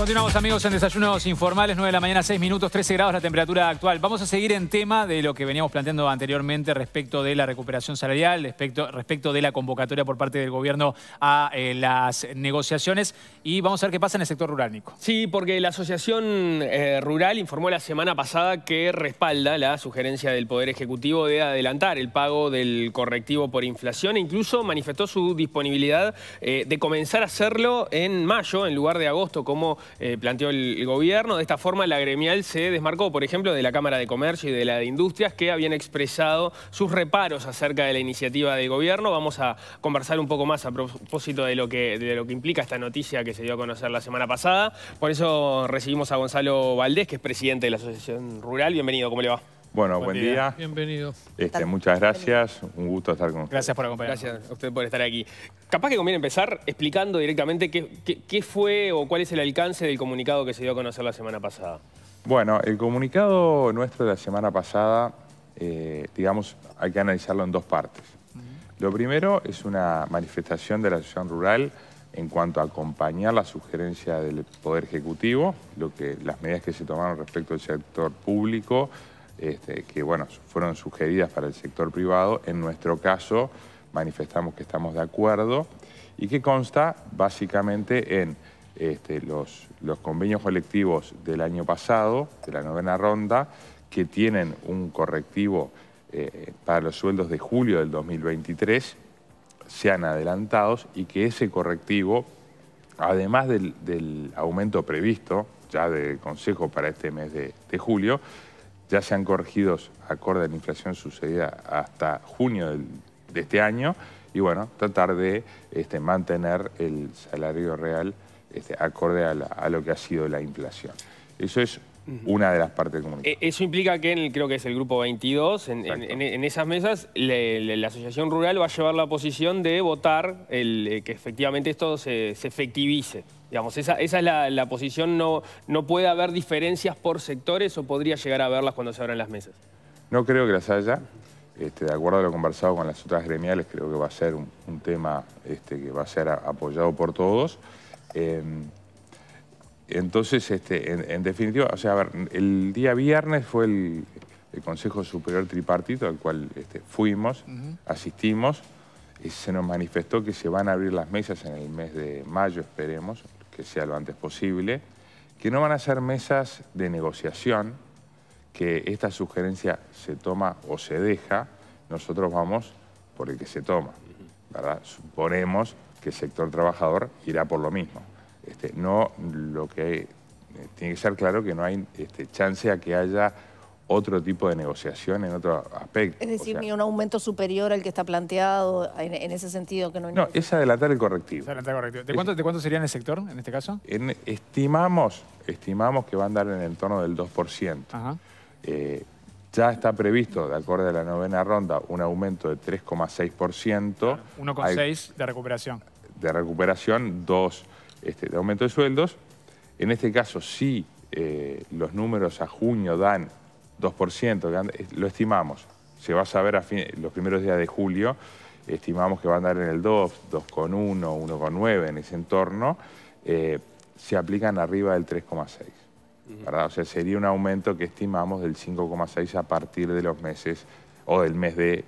Continuamos amigos en Desayunos Informales, 9 de la mañana, 6 minutos, 13 grados la temperatura actual. Vamos a seguir en tema de lo que veníamos planteando anteriormente respecto de la recuperación salarial, respecto, de la convocatoria por parte del gobierno a eh, las negociaciones y vamos a ver qué pasa en el sector rural, Nico. Sí, porque la Asociación eh, Rural informó la semana pasada que respalda la sugerencia del Poder Ejecutivo de adelantar el pago del correctivo por inflación e incluso manifestó su disponibilidad eh, de comenzar a hacerlo en mayo en lugar de agosto como eh, planteó el, gobierno. De esta forma, la gremial se desmarcó, por ejemplo, de la Cámara de Comercio y de la de Industrias, que habían expresado sus reparos acerca de la iniciativa del gobierno. Vamos a conversar un poco más a propósito de lo que, de lo que implica esta noticia que se dio a conocer la semana pasada. Por eso recibimos a Gonzalo Valdés, que es presidente de la Asociación Rural. Bienvenido, ¿cómo le va? Bueno, buen, día. Bienvenido. Este, muchas gracias, un gusto estar con ustedes. Gracias por acompañarnos. Gracias a usted por estar aquí. Capaz que conviene empezar explicando directamente qué, fue o cuál es el alcance del comunicado que se dio a conocer la semana pasada. Bueno, el comunicado nuestro de la semana pasada, eh, digamos, hay que analizarlo en dos partes. Lo primero es una manifestación de la Asociación Rural en cuanto a acompañar la sugerencia del Poder Ejecutivo, lo que, las medidas que se tomaron respecto al sector público, este, que bueno, fueron sugeridas para el sector privado. En nuestro caso, manifestamos que estamos de acuerdo y que consta básicamente en este, los, convenios colectivos del año pasado, de la novena ronda, que tienen un correctivo eh, para los sueldos de julio del 2023, sean adelantados y que ese correctivo, además del, aumento previsto ya del Consejo para este mes de julio, ya se han corregido acorde a la inflación sucedida hasta junio de este año y bueno, tratar de este, mantener el salario real este, acorde a, a lo que ha sido la inflación. Eso es una de las partes comunitarias. Eh, eso implica que creo que es el grupo 22, en, esas mesas la asociación rural va a llevar la posición de votar eh, que efectivamente esto se, efectivice. Digamos, esa, es la, posición, no, no puede haber diferencias por sectores o podría llegar a verlas cuando se abran las mesas. No creo que las haya. Este, de acuerdo a lo conversado con las otras gremiales, creo que va a ser un, tema este, que va a ser apoyado por todos. Em, entonces, este, en, definitiva, o sea, el día viernes fue el, Consejo Superior Tripartito al cual este, fuimos, asistimos, y se nos manifestó que se van a abrir las mesas en el mes de mayo, esperemos, que sea lo antes posible, que no van a ser mesas de negociación, que esta sugerencia se toma o se deja, nosotros vamos por el que se toma, ¿verdad? Suponemos que el sector trabajador irá por lo mismo. Este, no lo que eh, tiene que ser claro que no hay este, chance a que haya otro tipo de negociación en otro aspecto. Es decir, ni un aumento superior al que está planteado en, ese sentido que no... es adelantar el correctivo. ¿De cuánto, sería en el sector en este caso? estimamos, estimamos que va a andar en el entorno del 2%. Eh, ya está previsto, de acuerdo a la novena ronda, un aumento de 3,6%. 1,6% de recuperación. De recuperación, 2%. Este, de aumento de sueldos. En este caso, si eh, los números a junio dan 2%, eh, lo estimamos, se va a saber a los primeros días de julio, estimamos que va a andar en el 2, 2,1, 1,9 en ese entorno, eh, se aplican arriba del 3,6. O sea, sería un aumento que estimamos del 5,6 a partir de los meses o del mes de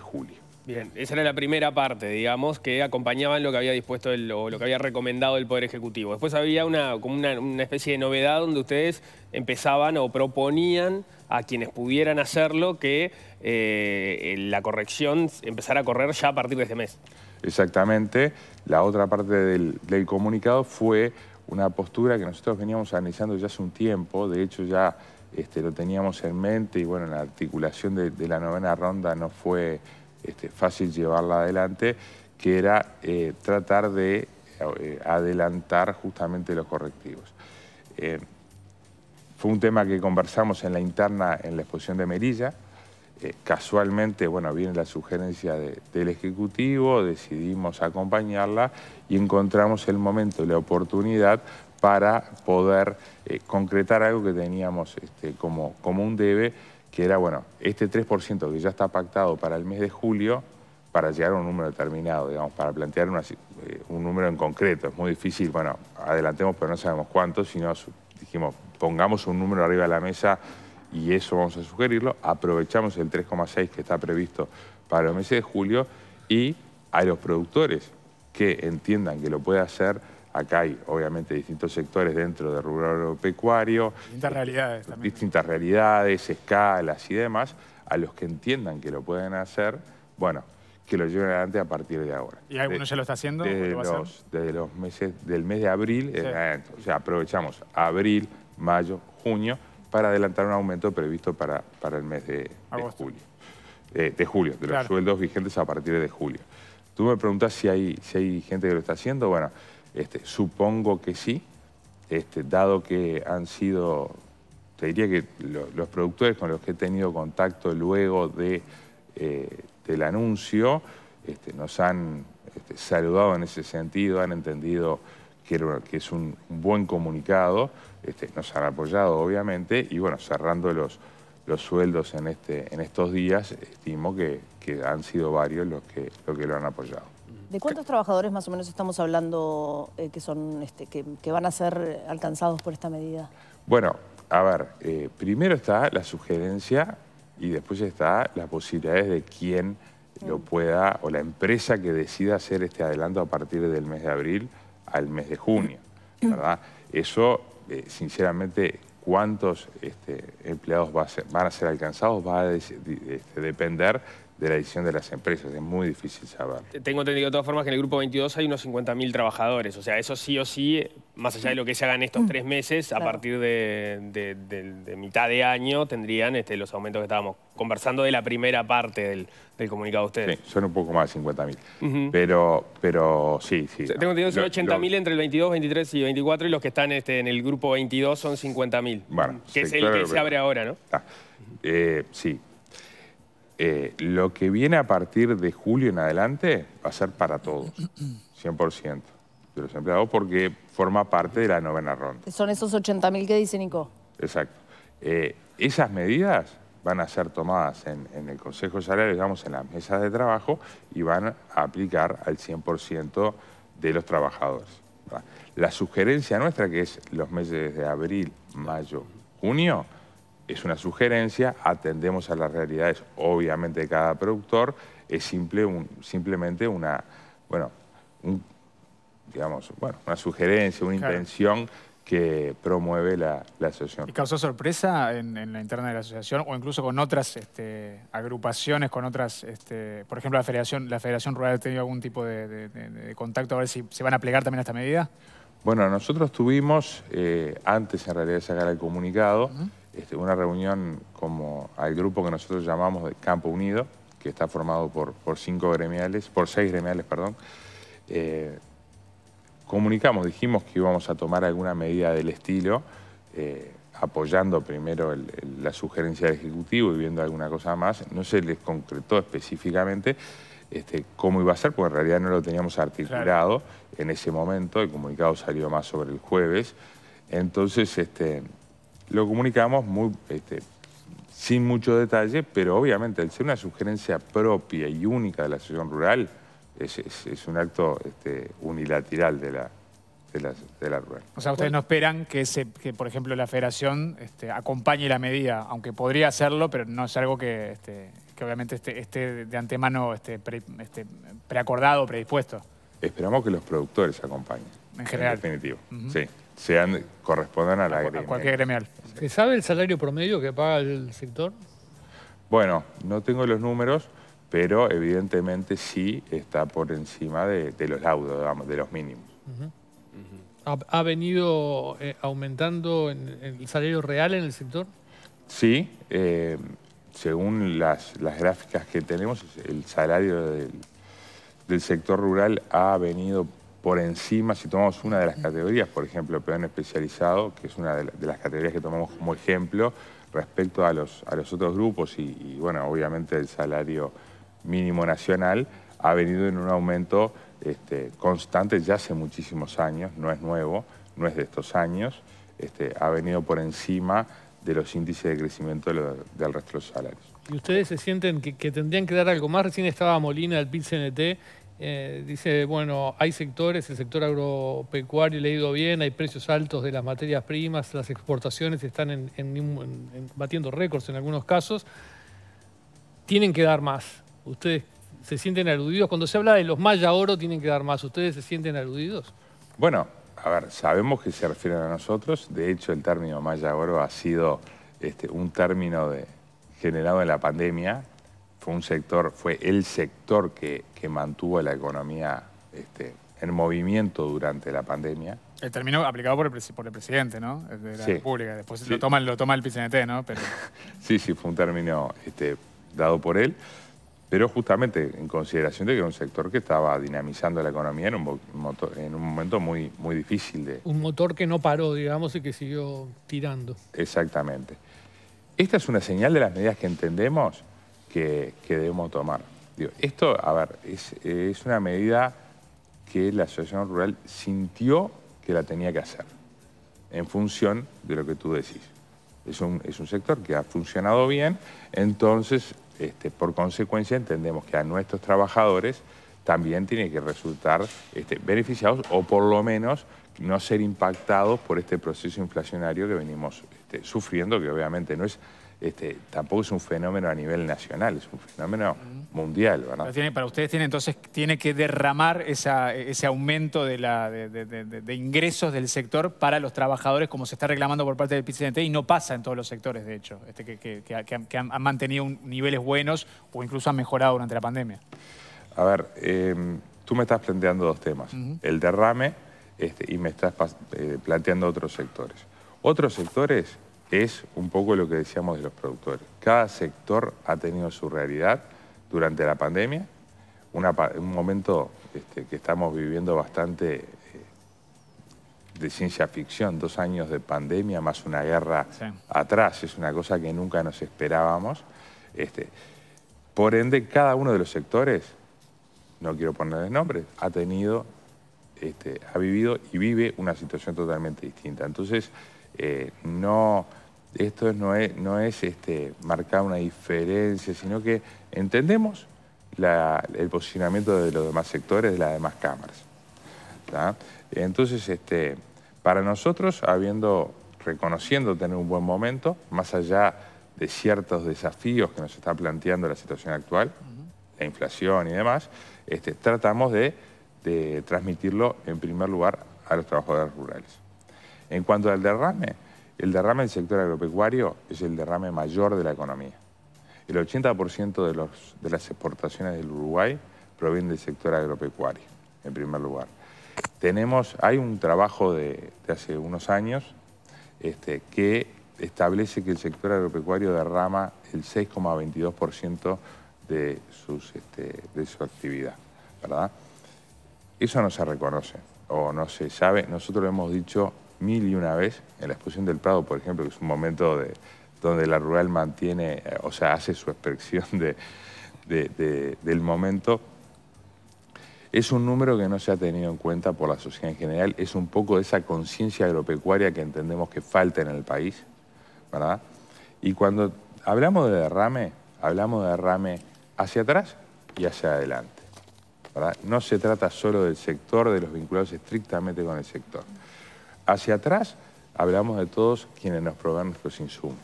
julio. Bien, esa era la primera parte, digamos, que acompañaban lo que había dispuesto o lo que había recomendado el Poder Ejecutivo. Después había una, una, especie de novedad donde ustedes empezaban o proponían a quienes pudieran hacerlo que eh, la corrección empezara a correr ya a partir de este mes. Exactamente. La otra parte del, comunicado fue una postura que nosotros veníamos analizando ya hace un tiempo, de hecho ya este, lo teníamos en mente y bueno, la articulación de la novena ronda no fue este, fácil llevarla adelante, que era eh, tratar de eh, adelantar justamente los correctivos. Eh, fue un tema que conversamos en la interna en la exposición de Merilla. casualmente, bueno, viene la sugerencia del Ejecutivo, decidimos acompañarla y encontramos el momento la oportunidad para poder concretar algo que teníamos este, como un debe, que era, bueno, este 3% que ya está pactado para el mes de julio, para llegar a un número determinado, digamos, para plantear eh, un número en concreto. Es muy difícil, bueno, adelantemos, pero no sabemos cuánto, sino dijimos, pongamos un número arriba de la mesa y eso vamos a sugerirlo, aprovechamos el 3,6 que está previsto para los meses de julio y a los productores que entiendan que lo puede hacer, Acá hay, obviamente, distintos sectores dentro del rural agropecuario. Distintas realidades también. Distintas realidades, escalas y demás. A los que entiendan que lo pueden hacer, bueno, que lo lleven adelante a partir de ahora. ¿Y alguno ya lo está haciendo? Desde, los, meses, del mes de abril, o sea, aprovechamos abril, mayo, junio, para adelantar un aumento previsto para, para el mes de, julio. Eh, de julio, de los sueldos vigentes a partir de julio. Tú me preguntas si hay, si hay gente que lo está haciendo. Bueno, este, supongo que sí, este, dado que han sido, te diría que los productores con los que he tenido contacto luego de, eh, del anuncio, este, nos han este, saludado en ese sentido, han entendido que, es un, buen comunicado, nos han apoyado obviamente, y bueno, cerrando los, los sueldos en, en estos días, estimo que, que han sido varios los que, los que lo han apoyado. ¿De cuántos trabajadores más o menos estamos hablando eh, que, son, este, que, van a ser alcanzados por esta medida? Bueno, a ver, eh, primero está la sugerencia y después está las posibilidades de quién mm. lo pueda, o la empresa que decida hacer este adelanto a partir del mes de abril al mes de junio, mm. ¿verdad? Eso, eh, sinceramente, cuántos este, empleados van a ser alcanzados va a este, depender de la edición de las empresas. Es muy difícil saber. Tengo entendido de todas formas que en el Grupo 22 hay unos 50.000 trabajadores. O sea, eso sí o sí, más allá de lo que se haga en estos mm. tres meses, a partir de, mitad de año tendrían este, los aumentos que estábamos conversando de la primera parte del, comunicado de ustedes. Sí, son un poco más de 50.000. pero, pero sí, sí. Tengo entendido que son 80.000 entre el 22, 23 y 24 y los que están este, en el Grupo 22 son 50.000. que es el que se abre ahora, ¿no? Eh, sí, eh, lo que viene a partir de julio en adelante va a ser para todos, 100% de los empleados, porque forma parte de la novena ronda. Son esos 80.000 que dice Nico. Exacto. Eh, esas medidas van a ser tomadas en, el Consejo Salarios, digamos, en las mesas de trabajo y van a aplicar al 100% de los trabajadores. La sugerencia nuestra, que es los meses de abril, mayo, junio, es una sugerencia, atendemos a las realidades obviamente de cada productor, es simple, un, simplemente una, bueno, digamos, bueno, una sugerencia, una intención que promueve la, asociación. ¿Y causó sorpresa en, la interna de la asociación o incluso con otras este, agrupaciones, con otras, este, por ejemplo, la Federación, la Federación Rural ha tenido algún tipo de, contacto a ver si se van a plegar también a esta medida? Bueno, nosotros tuvimos, eh, antes en realidad de sacar el comunicado, este, una reunión como al grupo que nosotros llamamos de Campo Unido, que está formado por, por cinco gremiales, por seis gremiales, perdón, eh, comunicamos, dijimos que íbamos a tomar alguna medida del estilo, eh, apoyando primero la sugerencia del Ejecutivo y viendo alguna cosa más. No se les concretó específicamente este, cómo iba a ser, porque en realidad no lo teníamos articulado en ese momento. El comunicado salió más sobre el jueves. Entonces, este, lo comunicamos muy, este, sin mucho detalle, pero obviamente el ser una sugerencia propia y única de la Asociación Rural, es, un acto este, unilateral de la, de la, de rural. O sea, ustedes no esperan que, por ejemplo, la federación este, acompañe la medida, aunque podría hacerlo, pero no es algo que, este, que obviamente esté, de antemano este, este, preacordado, predispuesto. Esperamos que los productores acompañen. En general. En definitivo, sí sean, correspondan a la gremial. cualquier gremial. ¿Se sabe el salario promedio que paga el sector? Bueno, no tengo los números, pero evidentemente sí está por encima de, los laudos, digamos, de los mínimos. ¿Ha, venido eh, aumentando el salario real en el sector? Sí, eh, según las, las, gráficas que tenemos, el salario del, del sector rural ha venido por encima, si tomamos una de las categorías, por ejemplo, peón especializado, que es una de, las categorías que tomamos como ejemplo, respecto a los, a los otros grupos y, bueno, obviamente el salario mínimo nacional ha venido en un aumento este, constante ya hace muchísimos años, no es nuevo, no es de estos años, este, ha venido por encima de los índices de crecimiento del resto de los salarios. ¿Y ustedes se sienten que, tendrían que dar algo más? Recién estaba Molina del PIT-CNT eh, dice, bueno, hay sectores, el sector agropecuario le ha bien, hay precios altos de las materias primas, las exportaciones están batiendo récords en algunos casos. Tienen que dar más. ¿Ustedes se sienten aludidos? Cuando se habla de los Maya Oro, tienen que dar más. ¿Ustedes se sienten aludidos? Bueno, a ver, sabemos que se refieren a nosotros. De hecho, el término Maya Oro ha sido este, un término generado en la pandemia fue un sector, fue el sector que, mantuvo la economía este, en movimiento durante la pandemia. Eh, el término aplicado por el, presidente, ¿no? De la República. Después lo, toma, lo el PCNT, ¿no? sí, sí, fue un término este, dado por él, pero justamente en consideración de que era un sector que estaba dinamizando la economía en un, en un momento muy, muy difícil. de Un motor que no paró, digamos, y que siguió tirando. Exactamente. Esta es una señal de las medidas que entendemos que, debemos tomar. esto, a ver, es, una medida que la asociación rural sintió que la tenía que hacer, en función de lo que tú decís. Es un, sector que ha funcionado bien, entonces, este, por consecuencia, entendemos que a nuestros trabajadores también tiene que resultar este, beneficiados o por lo menos no ser impactados por este proceso inflacionario que venimos este, sufriendo, que obviamente no es este, tampoco es un fenómeno a nivel nacional, es un fenómeno mundial. para ustedes tiene, entonces tiene que derramar ese aumento de, ingresos del sector para los trabajadores, como se está reclamando por parte del PCNT, y no pasa en todos los sectores, de hecho, este, que, han, mantenido niveles buenos o incluso han mejorado durante la pandemia. A ver, em, tú me estás planteando dos temas, el derrame este, y me estás eh, planteando otros sectores. Otros sectores es un poco lo que decíamos de los productores. Cada sector ha tenido su realidad durante la pandemia, un momento este, que estamos viviendo bastante eh, de ciencia ficción, dos años de pandemia más una guerra atrás, es una cosa que nunca nos esperábamos. Este. por ende, cada uno de los sectores, no quiero ponerles nombres, ha tenido, este, ha vivido y vive una situación totalmente distinta. Entonces, eh, no esto no es, este, marcar una diferencia, sino que entendemos el posicionamiento de los demás sectores, de las demás cámaras. Entonces, este, para nosotros, habiendo, reconociendo tener un buen momento, más allá de ciertos desafíos que nos está planteando la situación actual, la inflación y demás, este, tratamos de transmitirlo en primer lugar a los trabajadores rurales. En cuanto al derrame, el derrame del sector agropecuario es el derrame mayor de la economía. El 80% de, las exportaciones del Uruguay provienen del sector agropecuario, en primer lugar. Tenemos, hay un trabajo de, hace unos años este, que establece que el sector agropecuario derrama el 6,22% de, este, de su actividad. ¿verdad? Eso no se reconoce o no se sabe. Nosotros hemos dicho mil y una vez. En la exposición del Prado, por ejemplo, que es un momento donde la rural mantiene, eh, o sea, hace su expresión del momento, es un número que no se ha tenido en cuenta por la sociedad en general, es un poco de esa conciencia agropecuaria que entendemos que falta en el país, ¿verdad? Y cuando hablamos de derrame, hablamos de derrame hacia atrás y hacia adelante, ¿verdad? No se trata solo del sector, de los vinculados estrictamente con el sector. Hacia atrás hablamos de todos quienes nos proveen nuestros insumos.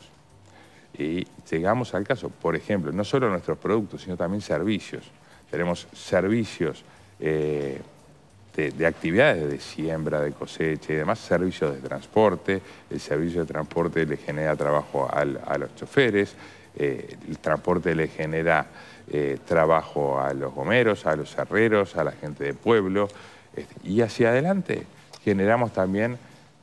Y llegamos al caso, por ejemplo, no solo nuestros productos, sino también servicios. Tenemos servicios eh, de, actividades de siembra, de cosecha y demás, servicios de transporte. El servicio de transporte le genera trabajo a los choferes, eh, el transporte le genera eh, trabajo a los gomeros, a los herreros, a la gente de pueblo. Este, y hacia adelante generamos también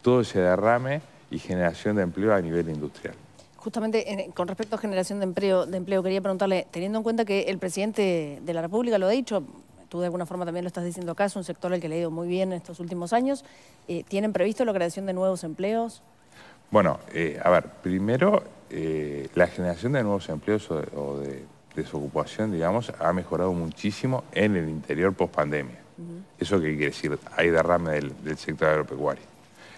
todo ese derrame y generación de empleo a nivel industrial. Justamente con respecto a generación de empleo, de empleo, quería preguntarle, teniendo en cuenta que el presidente de la República lo ha dicho, tú de alguna forma también lo estás diciendo acá, es un sector al que le ha ido muy bien en estos últimos años, eh, ¿tienen previsto la creación de nuevos empleos? Bueno, eh, a ver, primero, eh, la generación de nuevos empleos o de, desocupación, digamos, ha mejorado muchísimo en el interior post pandemia. ¿Eso que quiere decir? Hay derrame del sector agropecuario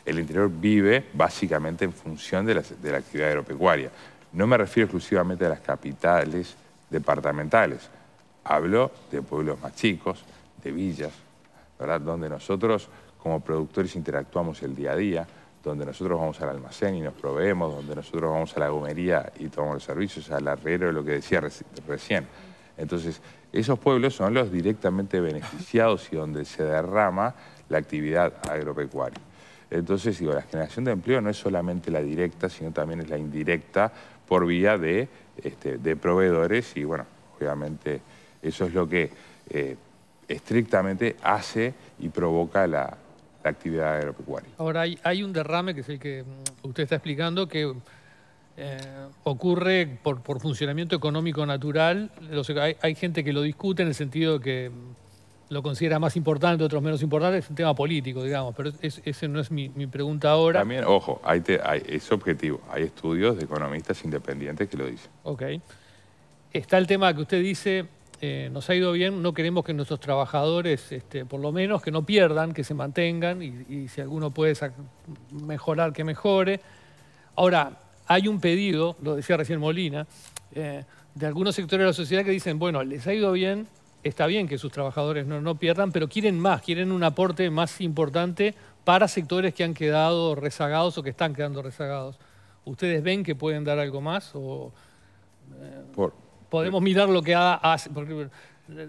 el interior vive básicamente en función de la, actividad agropecuaria. No me refiero exclusivamente a las capitales departamentales, hablo de pueblos más chicos, de villas, ¿verdad? donde nosotros como productores interactuamos el día a día, donde nosotros vamos al almacén y nos proveemos, donde nosotros vamos a la gomería y tomamos los servicios, al arrero, lo que decía recién. Entonces, esos pueblos son los directamente beneficiados y donde se derrama la actividad agropecuaria. Entonces, digo, la generación de empleo no es solamente la directa, sino también es la indirecta por vía de, este, proveedores y, bueno, obviamente eso es lo que eh, estrictamente hace y provoca la, actividad agropecuaria. Ahora, hay, un derrame, que es el que mm, usted está explicando, que eh, ocurre por, funcionamiento económico natural. hay, hay gente que lo discute en el sentido de que mm, lo considera más importante, otros menos importantes es un tema político, digamos, pero ese no es mi, pregunta ahora. También, ojo, hay hay, es objetivo, hay estudios de economistas independientes que lo dicen. Ok. Está el tema que usted dice, eh, nos ha ido bien, no queremos que nuestros trabajadores, este, por lo menos, que no pierdan, que se mantengan, y, si alguno puede mejorar, que mejore. Ahora, hay un pedido, lo decía recién Molina, eh, de algunos sectores de la sociedad que dicen, bueno, les ha ido bien, está bien que sus trabajadores no, pierdan, pero quieren más, quieren un aporte más importante para sectores que han quedado rezagados o que están quedando rezagados. ¿Ustedes ven que pueden dar algo más? O, eh, podemos mirar lo que hace. Eh,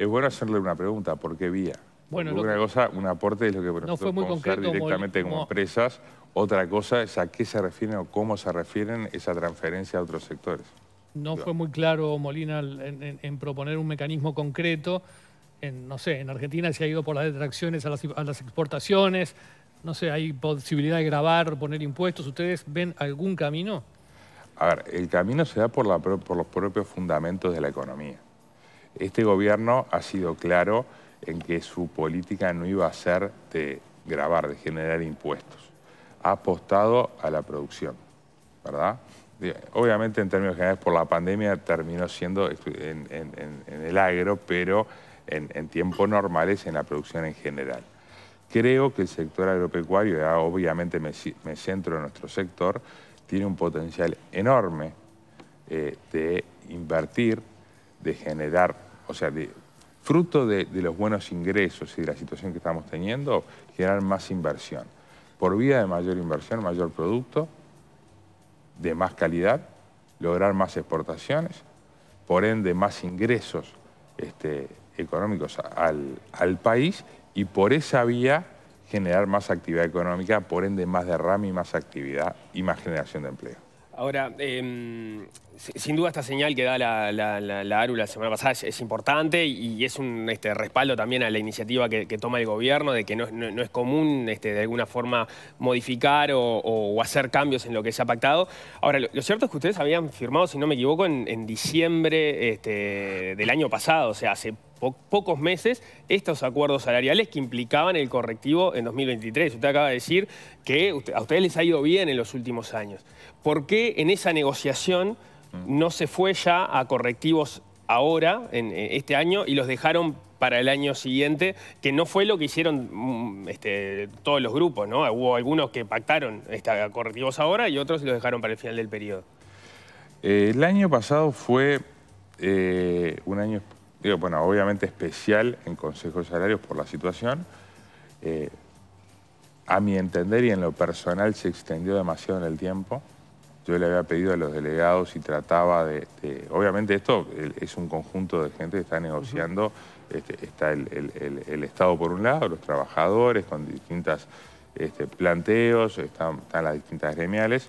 es bueno hacerle una pregunta, ¿por qué vía? Bueno, una cosa, un aporte es lo que nosotros no fue muy concreto, directamente como, empresas. Otra cosa es a qué se refieren o cómo se refieren esa transferencia a otros sectores. No fue muy claro Molina en, proponer un mecanismo concreto. no sé, en Argentina se ha ido por las detracciones a las, exportaciones, no sé, hay posibilidad de grabar, poner impuestos. ¿Ustedes ven algún camino? A ver, el camino se da por, por los propios fundamentos de la economía. Este gobierno ha sido claro en que su política no iba a ser de grabar, de generar impuestos. Ha apostado a la producción, ¿verdad? obviamente en términos generales por la pandemia terminó siendo en, el agro, pero en, tiempos normales en la producción en general. Creo que el sector agropecuario, ya obviamente me, centro en nuestro sector, tiene un potencial enorme eh, de invertir, de generar, o sea, de, fruto de, de los buenos ingresos y de la situación que estamos teniendo, generar más inversión. Por vía de mayor inversión, mayor producto, de más calidad, lograr más exportaciones, por ende más ingresos este, económicos al, país y por esa vía generar más actividad económica, por ende más derrame y más actividad y más generación de empleo. Ahora, em, sin duda esta señal que da la, la, la, ARU la semana pasada es, importante y, es un este, respaldo también a la iniciativa que, toma el gobierno de que no, es común este, de alguna forma modificar o, hacer cambios en lo que se ha pactado. Ahora, lo, cierto es que ustedes habían firmado, si no me equivoco, en, diciembre este, del año pasado, o sea, hace pocos meses, estos acuerdos salariales que implicaban el correctivo en 2023. Usted acaba de decir que a ustedes les ha ido bien en los últimos años. ¿Por qué en esa negociación no se fue ya a correctivos ahora, en, eh, este año, y los dejaron para el año siguiente, que no fue lo que hicieron mm, este, todos los grupos, ¿no? Hubo algunos que pactaron correctivos ahora y otros los dejaron para el final del periodo. Eh, el año pasado fue eh, un año, digo, bueno, obviamente especial en Consejo de Salarios por la situación. a mi entender y en lo personal se extendió demasiado en el tiempo yo le había pedido a los delegados y trataba de... obviamente esto es un conjunto de gente que está negociando, este, está el, Estado por un lado, los trabajadores con distintos este, planteos, están, están, las distintas gremiales.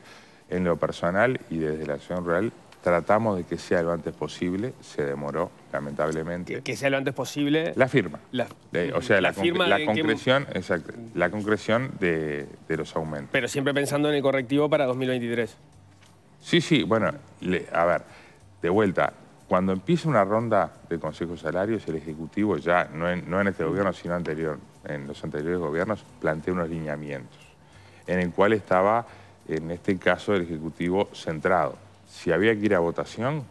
En lo personal y desde la acción real tratamos de que sea lo antes posible, se demoró lamentablemente. Que, sea lo antes posible... La firma. La, o sea, la, concreción, la concreción de los aumentos. Pero siempre pensando en el correctivo para 2023. Sí, sí, bueno, a ver, de vuelta, cuando empieza una ronda de consejos Salarios, el Ejecutivo ya, no en, este gobierno, sino anterior, en los anteriores gobiernos, plantea unos lineamientos, en el cual estaba, en este caso, el Ejecutivo centrado. Si había que ir a votación,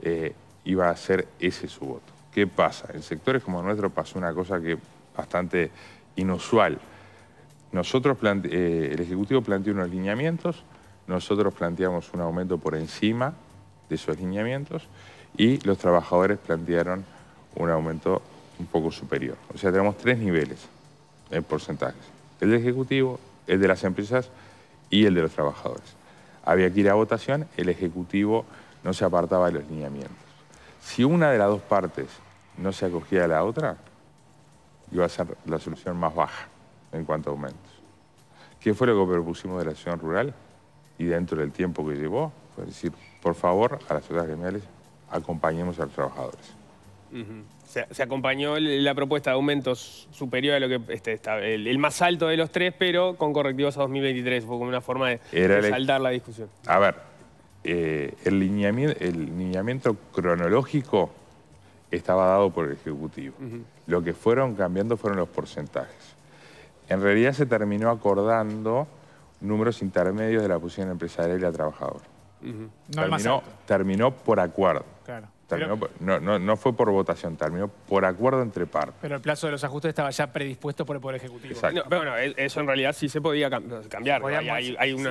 eh, iba a ser ese su voto. ¿Qué pasa? En sectores como el nuestro pasó una cosa que bastante inusual. Nosotros, eh, el Ejecutivo planteó unos lineamientos, nosotros planteamos un aumento por encima de esos lineamientos y los trabajadores plantearon un aumento un poco superior. O sea, tenemos tres niveles en porcentajes. El del Ejecutivo, el de las empresas y el de los trabajadores. Había que ir a votación, el Ejecutivo no se apartaba de los lineamientos. Si una de las dos partes no se acogía a la otra, iba a ser la solución más baja en cuanto a aumentos. ¿Qué fue lo que propusimos de la acción rural? y dentro del tiempo que llevó, fue decir, por favor, a las ciudades generales acompañemos a los trabajadores. se, acompañó la propuesta de aumentos superior a lo que este, el, más alto de los tres, pero con correctivos a 2023, fue como una forma de, saldar la discusión. A ver, eh, el, lineamiento, cronológico estaba dado por el Ejecutivo. Lo que fueron cambiando fueron los porcentajes. En realidad se terminó acordando números intermedios de la posición empresarial y la trabajadora. no terminó, por acuerdo. Claro. no, no, fue por votación, terminó por acuerdo entre partes. Pero el plazo de los ajustes estaba ya predispuesto por el Poder Ejecutivo. bueno, e-, eso en realidad sí se podía cambiar.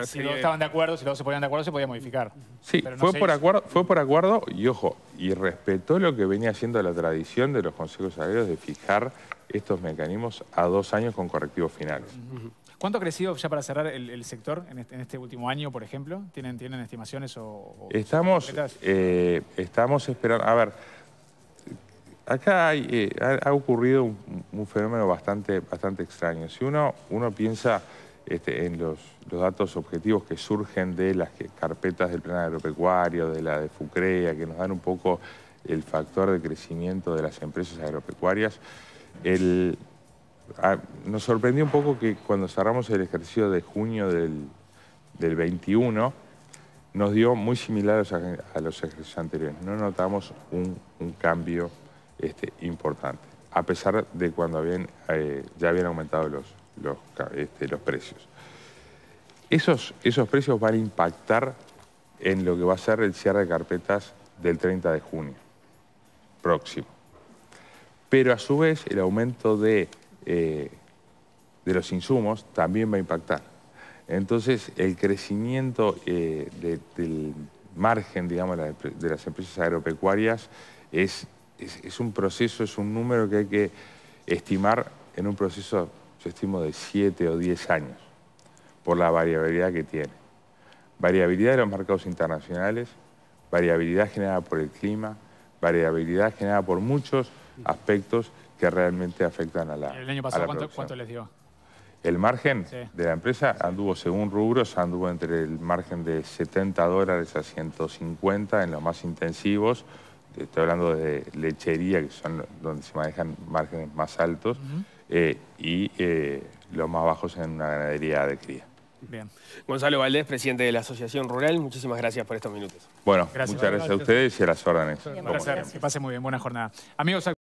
si, no estaban de acuerdo, si no se ponían de acuerdo, se podía modificar. Sí, fue, por acuerdo, fue por acuerdo y ojo, y respetó lo que venía haciendo la tradición de los consejos agrarios de fijar estos mecanismos a dos años con correctivos finales. ¿Cuánto ha crecido ya para cerrar el, sector este, en este, último año, por ejemplo? ¿Tienen, estimaciones o...? estamos, eh, estamos esperando... A ver, acá eh, ha, ocurrido un, fenómeno bastante, bastante extraño. Si uno, uno piensa este, en los, los, datos objetivos que surgen de las carpetas del plan agropecuario, de la de FUCREA, que nos dan un poco el factor de crecimiento de las empresas agropecuarias, el Ah, nos sorprendió un poco que cuando cerramos el ejercicio de junio del, 21, nos dio muy similar a los, ejercicios anteriores. No notamos un, cambio este, importante, a pesar de cuando habían, eh, ya habían aumentado los, este, los, precios. Esos, esos precios van a impactar en lo que va a ser el cierre de carpetas del 30 de junio próximo. Pero a su vez, el aumento de eh, de los insumos también va a impactar. Entonces, el crecimiento eh, del margen, de las empresas agropecuarias es, es, un proceso, es un número que hay que estimar en un proceso, yo estimo, de 7 o 10 años, por la variabilidad que tiene. Variabilidad de los mercados internacionales, variabilidad generada por el clima, variabilidad generada por muchos aspectos realmente afectan a la ¿El año pasado cuánto, les dio? El margen de la empresa anduvo, según rubros, anduvo entre el margen de 70 dólares a 150 en los más intensivos. Estoy hablando de lechería, que son donde se manejan márgenes más altos, eh, y eh, los más bajos en una ganadería de cría. Bien. Gonzalo Valdés, presidente de la Asociación Rural, muchísimas gracias por estos minutos. Bueno, muchas gracias, a ustedes y a las órdenes. gracias, que pase muy bien, buena jornada. Amigos,